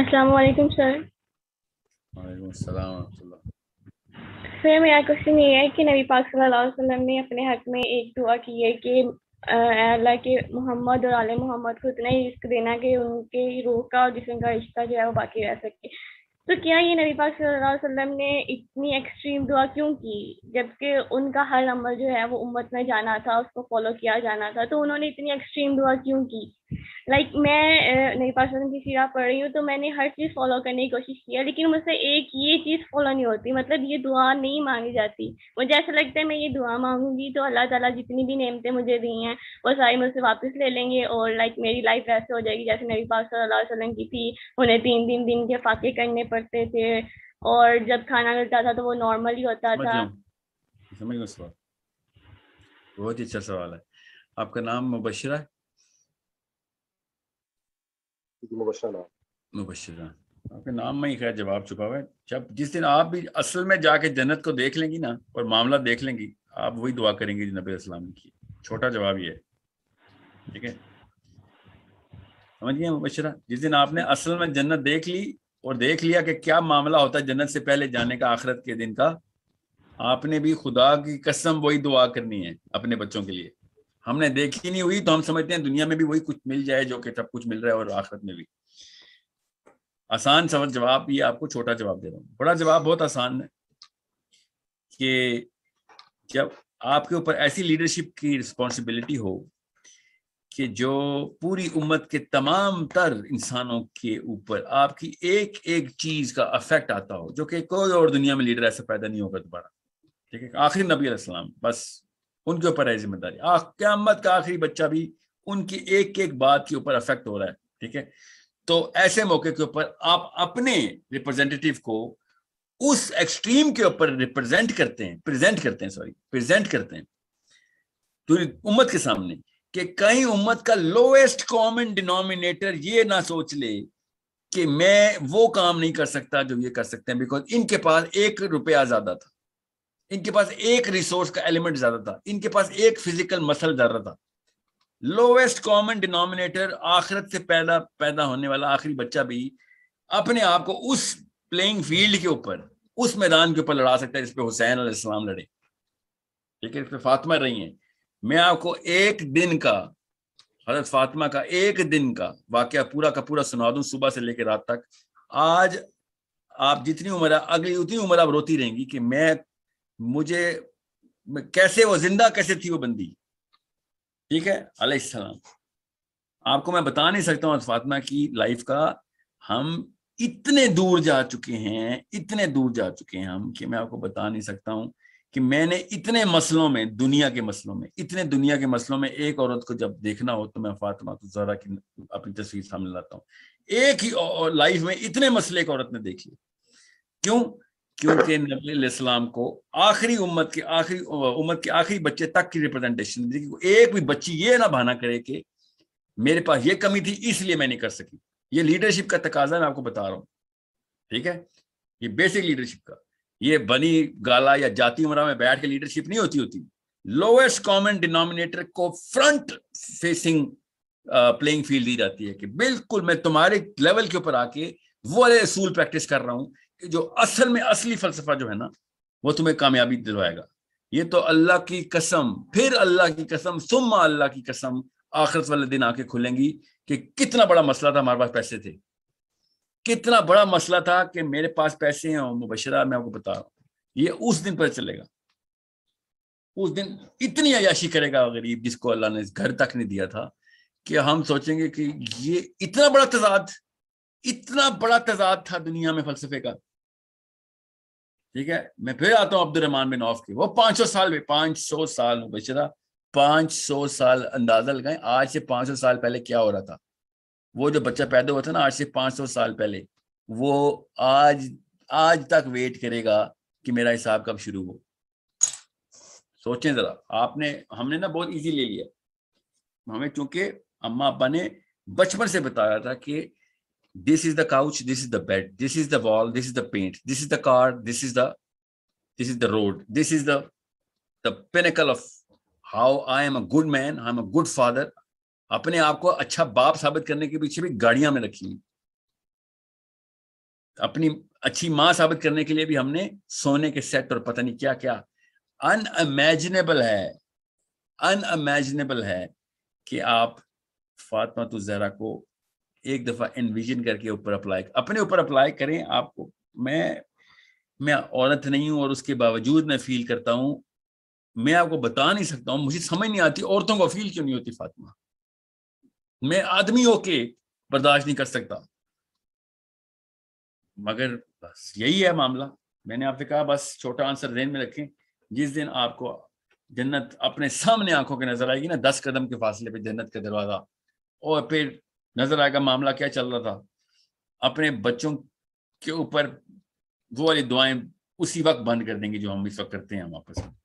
अस्सलाम वालेकुम sir sir मेरा क्वेश्चन ये है कि नबी पाक सल्लल्लाहु अलैहि वसल्लम ने अपने हक में एक दुआ की है कि अल्लाह के मोहम्मद और आल मोहम्मद को इतना ही रिस्क देना कि उनके रूह का और जिसम का रिश्ता जो है वो बाकी रह सके तो क्या ये नबी पाक सल्लल्लाहु अलैहि वसल्लम ने इतनी एक्सट्रीम दुआ क्यों की जबकि उनका हर अमल जो है वो उम्मत में जाना था उसको फॉलो किया जाना था तो उन्होंने इतनी एक्सट्रीम दुआ क्यों की लाइक like, मैं नई पास की सीरा पढ़ रही हूँ तो मैंने हर चीज़ फॉलो करने की कोशिश की है लेकिन मुझसे एक ये चीज़ फॉलो नहीं होती मतलब ये दुआ नहीं मांगी जाती मुझे ऐसा लगता है मैं ये दुआ मांगूंगी तो अल्लाह ताला जितनी भी नेमतें मुझे दी हैं वो सारी मुझसे वापस ले लेंगे और लाइक मेरी लाइफ ऐसे हो जाएगी जैसे नबी पाक की थी उन्हें तीन दिन दिन के फाके करने पड़ते थे और जब खाना मिलता था तो वो नॉर्मल ही होता था बहुत ही अच्छा सवाल है आपका नाम मुबशरा है आपके नाम में ही खैर जवाब छुपा हुआ है जब जिस दिन आप भी असल में जाके जन्नत को देख लेंगी ना और मामला देख लेंगी आप वही दुआ करेंगी जो नबी इस्लाम की छोटा जवाब ये है ठीक है समझिए मुबशरा जिस दिन आपने असल में जन्नत देख ली और देख लिया कि क्या मामला होता है जन्नत से पहले जाने का आखिरत के दिन का आपने भी खुदा की कसम वही दुआ करनी है अपने बच्चों के लिए हमने देखी नहीं हुई तो हम समझते हैं दुनिया में भी वही कुछ मिल जाए जो कि सब कुछ मिल रहा है और आखिरत में भी आसान समझ जवाब ये आपको छोटा जवाब दे रहा हूँ बड़ा जवाब बहुत आसान है कि जब आपके ऊपर ऐसी लीडरशिप की रिस्पॉन्सिबिलिटी हो कि जो पूरी उम्मत के तमाम तर इंसानों के ऊपर आपकी एक एक चीज का अफेक्ट आता हो जो कि कोई और दुनिया में लीडर ऐसा पैदा नहीं होगा दोबारा ठीक है आखिरी नबी सलाम बस उनके ऊपर है जिम्मेदारी क्यामत का आखिरी बच्चा भी उनकी एक एक बात के ऊपर अफेक्ट हो रहा है ठीक है तो ऐसे मौके के ऊपर आप अपने रिप्रेजेंटेटिव को उस एक्सट्रीम के ऊपर रिप्रेजेंट करते हैं प्रेजेंट करते हैं सॉरी प्रेजेंट करते हैं पूरी उम्मत के सामने कि कहीं उम्मत का लोएस्ट कॉमन डिनोमिनेटर ये ना सोच ले कि मैं वो काम नहीं कर सकता जो ये कर सकते हैं बिकॉज इनके पास एक रुपया ज्यादा था इनके पास एक रिसोर्स का एलिमेंट ज्यादा था इनके पास एक फिजिकल मसल ज्यादा था लोवेस्ट कॉमन डिनोमिनेटर आखिरत से पैदा पैदा होने वाला आखिरी बच्चा भी अपने आप को उस प्लेइंग फील्ड के ऊपर उस मैदान के ऊपर लड़ा सकता है जिसपे हुसैन इस्लाम लड़े ठीक है इस पर फातिमा रही हैं मैं आपको एक दिन का हजरत फातिमा का एक दिन का वाक्य पूरा का पूरा सुना दूं सुबह से लेकर रात तक आज आप जितनी उम्र अगली उतनी उम्र आप रोती रहेंगी कि मैं मुझे कैसे वो जिंदा कैसे थी वो बंदी ठीक है अलैहिस्सलाम आपको मैं बता नहीं सकता हूँ फातिमा की लाइफ का हम इतने दूर जा चुके हैं इतने दूर जा चुके हैं हम कि मैं आपको बता नहीं सकता हूं कि मैंने इतने मसलों में दुनिया के मसलों में इतने दुनिया के मसलों में एक औरत को जब देखना हो तो मैं फातिमा तो जरा की अपनी तस्वीर सामने लाता हूँ एक ही लाइफ में इतने मसले एक औरत ने देखी क्यों क्योंकि नबी को आखिरी उम्मत के आखिरी उम्मत के आखिरी बच्चे तक की रिप्रेजेंटेशन दी एक भी बच्ची ये ना बहाना करे कि मेरे पास ये कमी थी इसलिए मैं नहीं कर सकी ये लीडरशिप का तकाजा मैं आपको बता रहा हूँ ठीक है ये बेसिक लीडरशिप का ये बनी गाला या जाति उमरा में बैठ के लीडरशिप नहीं होती होती लोएस्ट कॉमन डिनोमिनेटर को फ्रंट फेसिंग प्लेइंग फील्ड दी जाती है कि बिल्कुल मैं तुम्हारे लेवल के ऊपर आके वो वाले असूल प्रैक्टिस कर रहा हूँ जो असल में असली फलसफा जो है ना वो तुम्हें कामयाबी दिलवाएगा ये तो अल्लाह की कसम फिर अल्लाह की कसम सुम अल्लाह की कसम आखिरत वाले दिन आके खुलेंगी कि कितना बड़ा मसला था हमारे पास पैसे थे कितना बड़ा मसला था कि मेरे पास पैसे हैं और मुबशरा मैं आपको बता रहा हूं ये उस दिन पर चलेगा उस दिन इतनी अयाशी करेगा गरीब जिसको अल्लाह ने घर तक नहीं दिया था कि हम सोचेंगे कि ये इतना बड़ा तजाद इतना बड़ा तजाद था दुनिया में फलसफे का ठीक है मैं फिर आता हूं अब्दुलरहमान बिन औफ की वो सौ साल पांच सौ साल पांच सौ साल अंदाजा लगाए आज से पांच सौ साल पहले क्या हो रहा था वो जो बच्चा पैदा हुआ था ना आज से पांच सौ साल पहले वो आज आज तक वेट करेगा कि मेरा हिसाब कब शुरू हो सोचें जरा आपने हमने ना बहुत इजी ले लिया हमें चूंकि अम्मा अब्बा ने बचपन से बताया था कि this is the couch this is the bed this is the wall this is the paint this is the car this is the this is the road this is the the pinnacle of how I am a good man I am a good father अपने आप को अच्छा बाप साबित करने के पीछे भी गाड़ियां में रखी हुई अपनी अच्छी मां साबित करने के लिए भी हमने सोने के सेट और पता नहीं क्या क्या अनइमेजिनेबल है अनइमेजिनेबल है कि आप फातमा तो जहरा को एक दफा इनविजन करके ऊपर अप्लाई अपने ऊपर अप्लाई करें आपको मैं मैं औरत नहीं हूं और उसके बावजूद मैं फील करता हूं मैं आपको बता नहीं सकता हूं मुझे समझ नहीं आती औरतों को फील क्यों नहीं होती फातिमा मैं आदमी होके बर्दाश्त नहीं कर सकता मगर बस यही है मामला मैंने आपसे कहा बस छोटा आंसर जहन में रखें जिस दिन आपको जन्नत अपने सामने आंखों के नजर आएगी ना दस कदम के फासले पे जन्नत का दरवाजा और फिर नजर आएगा मामला क्या चल रहा था अपने बच्चों के ऊपर वो वाली दुआएं उसी वक्त बंद कर देंगे जो हम इस वक्त करते हैं हम आपस में